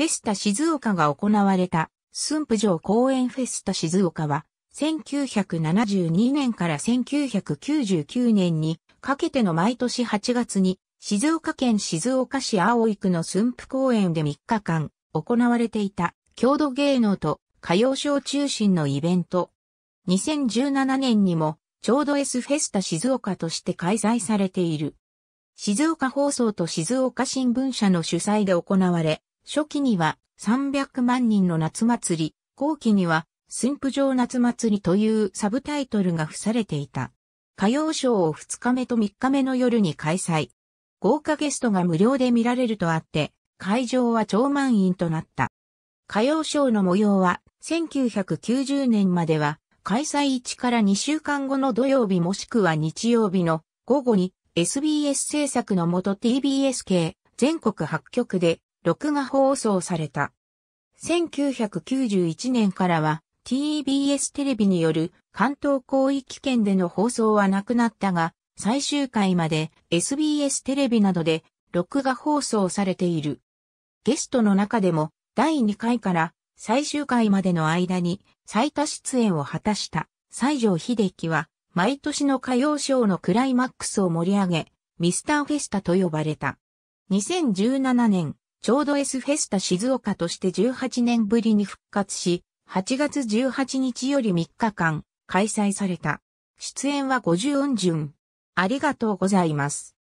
フェスタ静岡が行われた、駿府城公園フェスタ静岡は、1972年から1999年にかけての毎年8月に、静岡県静岡市井区の駿府公園で3日間行われていた郷土芸能と歌謡賞中心のイベント。2017年にもちょうど S フェスタ静岡として開催されている。静岡放送と静岡新聞社の主催で行われ、初期には300万人の夏祭り、後期には駿府城夏祭りというサブタイトルが付されていた。歌謡ショーを2日目と3日目の夜に開催。豪華ゲストが無料で見られるとあって、会場は超満員となった。歌謡ショーの模様は、1990年までは、開催1から2週間後の土曜日もしくは日曜日の午後に SBS 制作のもと TBS 系全国8局で録画放送された。1991年からは TBS テレビによる関東広域圏での放送はなくなったが、最終回まで SBS テレビなどで録画放送されている。ゲストの中でも第2回から最終回までの間に最多出演を果たした西城秀樹は毎年の歌謡ショーのクライマックスを盛り上げ、ミスターフェスタと呼ばれた。2017年ちょうど S フェスタ静岡として18年ぶりに復活し、8月18日より3日間開催された。出演は50音順。ありがとうございます。